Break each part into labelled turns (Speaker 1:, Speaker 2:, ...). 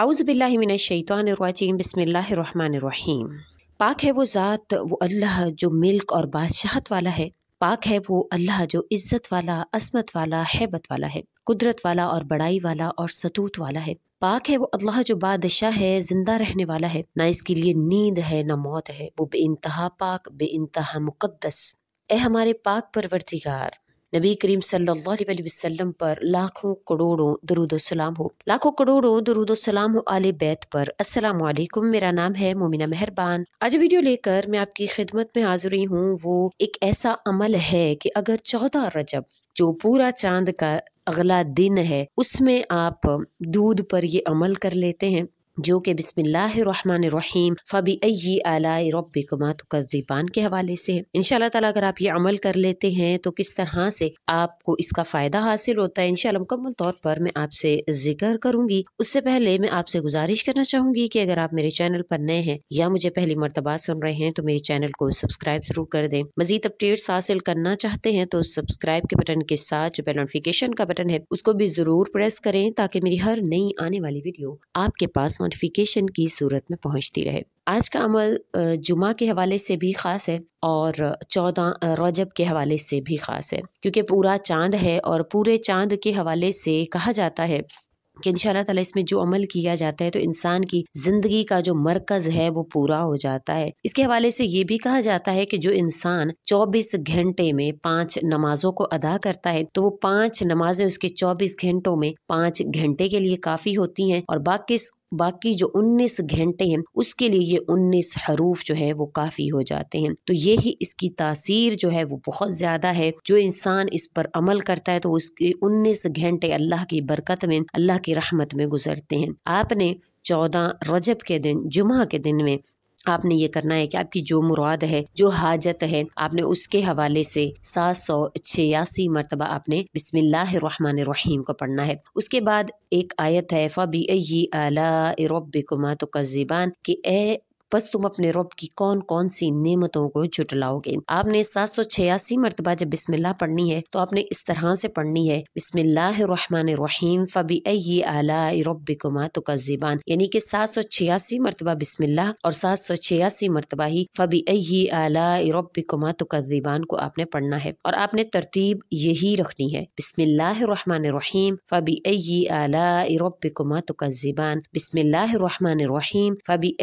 Speaker 1: आउज़बिल्लिमिनशैतवानरवाजीम बसमीम पाक है वो ज़ात वो अल्लाह जो मिल्क और बादशाहत वाला है पाक है वो अल्लाह जो इज़्ज़त वाला असमत वाला हैबत वाला है कुदरत वाला और बड़ाई वाला और सतूत वाला है पाक है वो अल्लाह जो बादशाह है जिंदा रहने वाला है ना इसके लिए नींद है ना मौत है वो बे पाक बे मुकदस ए हमारे पाक परवरदिगार नबी करीम सल्लल्लाहु अलैहि वसल्लम पर लाखों करोड़ों दरुद सलाम हो लाखों करोड़ों दरुद सलाम हो आले बैत पर अस्सलाम वालेकुम मेरा नाम है मोमिना मेहरबान आज वीडियो लेकर मैं आपकी खिदमत में हाजिर हुई हूँ वो एक ऐसा अमल है कि अगर चौदह रजब जो पूरा चांद का अगला दिन है उसमें आप दूध पर ये अमल कर लेते हैं जो कि बिसमीम फ़बी अयी आलाए रबिकमा तकरीबान के हवाले से है इन ताला अगर आप ये अमल कर लेते हैं तो किस तरह से आपको इसका फ़ायदा हासिल होता है इन मुकम्मल तौर पर मैं आपसे जिक्र करूंगी उससे पहले मैं आपसे गुजारिश करना चाहूंगी कि अगर आप मेरे चैनल पर नए हैं या मुझे पहली मरतबा सुन रहे हैं तो मेरे चैनल को सब्सक्राइब जरूर कर दें मजीद अपडेट्स हासिल करना चाहते हैं तो सब्सक्राइब के बटन के साथ जो बेल नोटिफिकेशन का बटन है उसको भी जरूर प्रेस करें ताकि मेरी हर नई आने वाली वीडियो आपके पास नोटिफिकेशन की सूरत में पहुंचती रहे आज का अमल जुमा के हवाले से भी ख़ास है और चौदह रजब के हवाले से भी ख़ास है क्योंकि पूरा चांद है और पूरे चांद के हवाले से कहा जाता है कि इन ताला इसमें जो अमल किया जाता है तो इंसान की ज़िंदगी का जो मरकज़ है वो पूरा हो जाता है इसके हवाले से ये भी कहा जाता है कि जो इंसान 24 घंटे में पांच नमाजों को अदा करता है तो वो पांच नमाजें उसके 24 घंटों में पांच घंटे के लिए काफ़ी होती हैं और बाकी बाकी जो 19 घंटे हैं उसके लिए ये 19 हरूफ जो है वो काफ़ी हो जाते हैं तो यही इसकी तासीर जो है वो बहुत ज़्यादा है जो इंसान इस पर अमल करता है तो उसके 19 घंटे अल्लाह की बरकत में अल्लाह की रहमत में गुजरते हैं आपने चौदह रजब के दिन जुमा के दिन में आपने ये करना है कि आपकी जो मुराद है जो हाजत है आपने उसके हवाले से सात सौ छियासी मरतबा आपने बिसमीम को पढ़ना है उसके बाद एक आयत है फ़बी आला रबिकुमा तो कज़िबान कि ए बस तुम अपने रब की कौन कौन सी नियमतों को जुटलाओगे आपने सात सौ छियासी मरतबा जब बिस्मिल्लाह पढ़नी है तो आपने इस तरह से पढ़नी है बिस्मिल्लाम फबी आला रबिकुमा तो कजीबान यानी की सात सौ छियासी मरतबा बिस्मिल्लाह और सात सौ छियासी मरतबा ही फबी आला रबिकुमा तो कजीबान को आपने पढ़ना है और आपने तरतीब यही रखनी है बिस्मिल्लाम फबी आला रबिकुमा तो कजीबान बिस्मिल्लाम फबी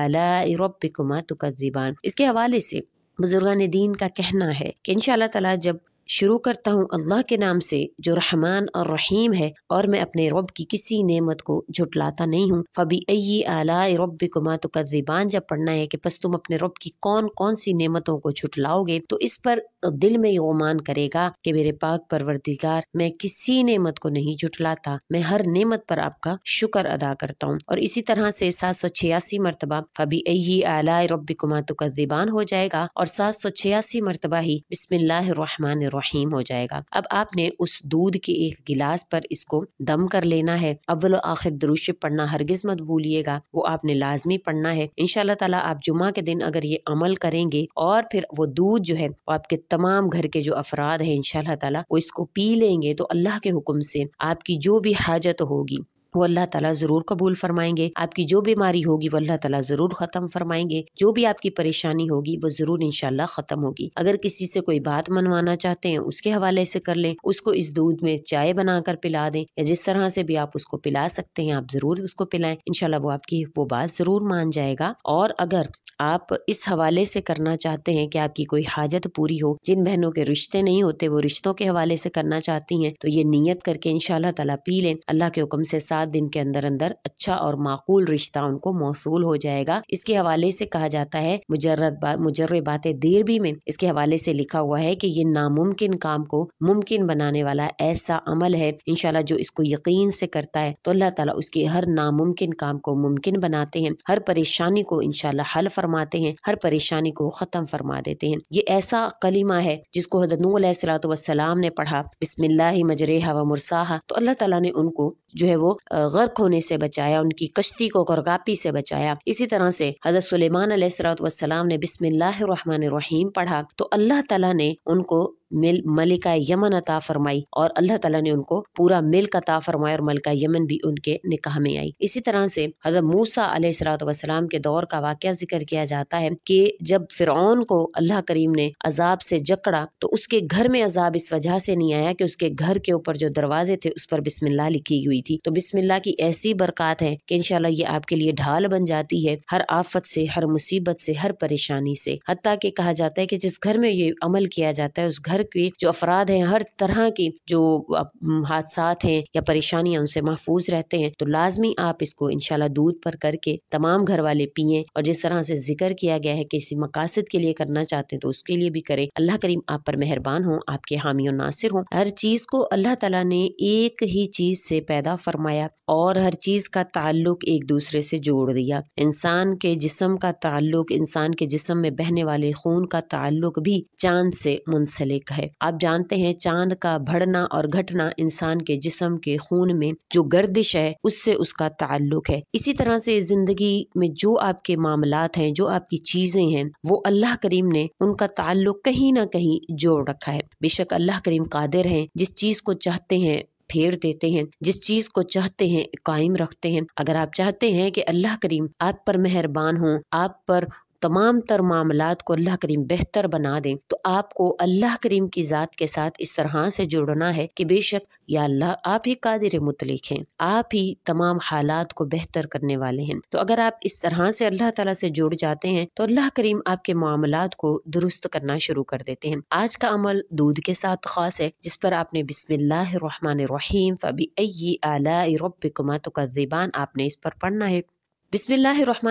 Speaker 1: आला रब्बिकुमा तुकज़िबान इसके हवाले से बुजुर्गान दीन का कहना है कि इन ताला जब शुरू करता हूँ अल्लाह के नाम से जो रहमान और रहीम है और मैं अपने रब की किसी नेमत को झुटलाता नहीं हूँ फबी अई आला रब कुमा तो कदबान जब पढ़ना है कि बस तुम अपने रब की कौन कौन सी नेमतों को झुटलाओगे तो इस पर दिल में ये ओमान करेगा कि मेरे पाक परवरदिगार मैं किसी नेमत को नहीं झुटलाता मैं हर नेमत पर आपका शुक्र अदा करता हूँ और इसी तरह से सात सौ छियासी मरतबा फबी अई आला रब कुमा तो कदबान हो जाएगा और सात सौ छियासी मरतबा ही बिस्मिल्लाहमान रहीम हो जाएगा अब आपने उस दूध के एक गिलास पर इसको दम कर लेना है अव्वल आखिर दरुश पढ़ना हरगिज मत भूलिएगा वो आपने लाजमी पढ़ना है इन तला आप जुमा के दिन अगर ये अमल करेंगे और फिर वो दूध जो है वो आपके तमाम घर के जो अफराद है इन तला वो इसको पी लेंगे तो अल्लाह के हुक्म से आपकी जो भी हाजत होगी वो अल्लाह ताला जरूर कबूल फरमाएंगे आपकी जो बीमारी होगी वो अल्लाह ताला जरूर खत्म फरमाएंगे जो भी आपकी परेशानी होगी वो जरूर इनशाला खत्म होगी अगर किसी से कोई बात मनवाना चाहते हैं उसके हवाले से कर लें उसको इस दूध में चाय बनाकर पिला दें या जिस तरह से भी आप उसको पिला सकते हैं आप जरूर उसको पिलाएं इनशाला वो आपकी वो बात जरूर मान जाएगा और अगर आप इस हवाले से करना चाहते हैं कि आपकी कोई हाजत पूरी हो जिन बहनों के रिश्ते नहीं होते वो रिश्तों के हवाले से करना चाहती हैं तो ये नीयत करके इनशाला ताला पी लें अल्लाह के हुक्म से साथ सात दिन के अंदर अंदर अच्छा और माकूल रिश्ता उनको मौसू हो जाएगा इसके हवाले से कहा जाता है बा, मुजर्र बात देर भी में इसके हवाले से लिखा हुआ है कि ये नामुमकिन काम को मुमकिन बनाने वाला ऐसा अमल है इनशाला जो इसको यकीन से करता है तो अल्लाह ताला उसके हर नामुमकिन काम को मुमकिन बनाते हैं हर परेशानी को इनशाला हल फरमाते हैं हर परेशानी को ख़त्म फरमा देते हैं ये ऐसा कलीमा है जिसको हजरत ने पढ़ा बिस्मिल्ला मजरे हवा मुरसाहा तो अल्लाह तला ने उनको जो है वो गर्क होने से बचाया उनकी कश्ती को गर्गापी से बचाया इसी तरह से हजरत सुलेमान सलाम ने बिस्मिल्लाम पढ़ा तो अल्लाह तला ने उनको मिल मलिका यमन अता फरमाई और अल्लाह तला ने उनको पूरा मिल्क अता फरमाया और मलिका यमन भी उनके निकाह में आई इसी तरह से हजरत मूसा सलाम के दौर का वाक़ जिक्र किया जाता है कि जब फिरौन को अल्लाह करीम ने अजाब से जकड़ा तो उसके घर में अजाब इस वजह से नहीं आया कि उसके घर के ऊपर जो दरवाजे थे उस पर बिस्मिल्लाह लिखी हुई थी तो बिस्मिल्लाह की ऐसी बरकत है कि इनशाला ये आपके लिए ढाल बन जाती है हर आफत से हर मुसीबत से हर परेशानी से हती के कहा जाता है कि जिस घर में ये अमल किया जाता है उस घर हर के जो अफराद हैं हर तरह के जो हादसा हैं या परेशानियां उनसे महफूज रहते हैं तो लाजमी आप इसको इनशाला दूध पर करके तमाम घर वाले पिए और जिस तरह से जिक्र किया गया है किसी मकासद के लिए करना चाहते हैं तो उसके लिए भी करें अल्लाह करीम आप पर मेहरबान हो आपके और नासिर हो हर चीज़ को अल्लाह तला ने एक ही चीज़ से पैदा फरमाया और हर चीज़ का ताल्लुक एक दूसरे से जोड़ दिया इंसान के जिसम का ताल्लुक इंसान के जिसम में बहने वाले खून का ताल्लुक भी चांद से मुंसलिक एक है आप जानते हैं चांद का भड़ना और घटना इंसान के जिसम के खून में जो गर्दिश है उससे उसका ताल्लुक है इसी तरह से जिंदगी में जो आपके मामला हैं जो आपकी चीजें हैं वो अल्लाह करीम ने उनका ताल्लुक कहीं ना कहीं जोड़ रखा है बेशक अल्लाह करीम कादिर हैं जिस चीज को चाहते हैं फेर देते हैं जिस चीज को चाहते हैं कायम रखते हैं अगर आप चाहते हैं कि अल्लाह करीम आप पर मेहरबान हो आप पर तमाम तर मामलात को अल्लाह करीम बेहतर बना दें तो आपको अल्लाह करीम की ज़ात के साथ इस तरह से जुड़ना है कि बेशक या अल्लाह आप ही कादिर मुतलिक हैं आप ही तमाम हालात को बेहतर करने वाले हैं तो अगर आप इस तरह से अल्लाह तला से जुड़ जाते हैं तो अल्लाह करीम आपके मामलात को दुरुस्त करना शुरू कर देते हैं आज का अमल दूध के साथ खास है जिस पर आपने बिस्मिल्लाम फ़बी अई आला रबान आपने इस पर पढ़ना है बिस्मिल्लाम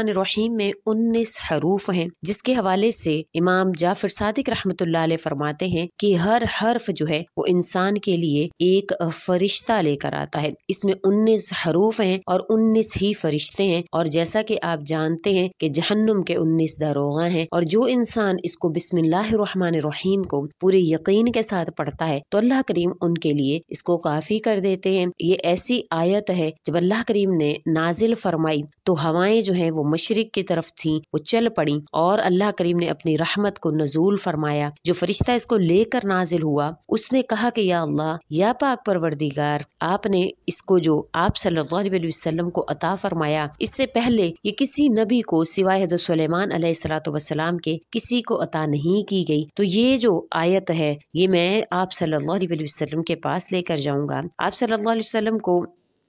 Speaker 1: में 19 हरूफ हैं जिसके हवाले से इमाम जाफर सादिक रहमतुल्लाह फरमाते हैं कि हर हर्फ जो है वो इंसान के लिए एक फरिश्ता लेकर आता है इसमें 19 हरूफ हैं और 19 ही फरिश्ते हैं और जैसा कि आप जानते हैं कि जहन्नुम के 19 दरोगा हैं और जो इंसान इसको बिस्मिल्लाम को पूरे यकीन के साथ पढ़ता है तो अल्लाह करीम उनके लिए इसको काफ़ी कर देते हैं ये ऐसी आयत है जब अल्लाह करीम ने नाजिल फरमाई तो हवाएं जो हैं वो मशरक की तरफ थीं वो चल पड़ी और अल्लाह करीम ने अपनी रहमत को नजूल फरमाया जो फरिश्ता इसको लेकर नाजिल हुआ उसने कहा कि या अल्लाह या पाक परवरदिगार आपने इसको जो आप सल्लाम को अता फरमाया इससे पहले ये किसी नबी को सिवाय हजरत सलेमान सलाम के किसी को अता नहीं की गई तो ये जो आयत है ये मैं आप सल्लाम के पास लेकर जाऊंगा आप सल्लाम को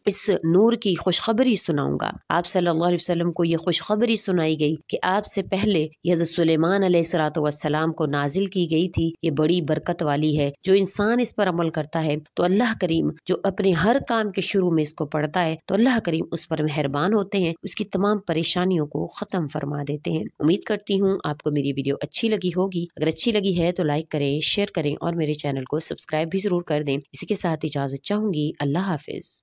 Speaker 1: इस नूर की खुशखबरी सुनाऊंगा आप सल्लल्लाहु अलैहि वसल्लम को यह खुशखबरी सुनाई गई कि आपसे पहले हज़रत सुलेमान सलाम को नाजिल की गई थी ये बड़ी बरकत वाली है जो इंसान इस पर अमल करता है तो अल्लाह करीम जो अपने हर काम के शुरू में इसको पढ़ता है तो अल्लाह करीम उस पर मेहरबान होते हैं उसकी तमाम परेशानियों को ख़त्म फरमा देते हैं उम्मीद करती हूँ आपको मेरी वीडियो अच्छी लगी होगी अगर अच्छी लगी है तो लाइक करें शेयर करें और मेरे चैनल को सब्सक्राइब भी जरूर कर दें इसी के साथ इजाज़त चाहूंगी अल्लाह हाफिज़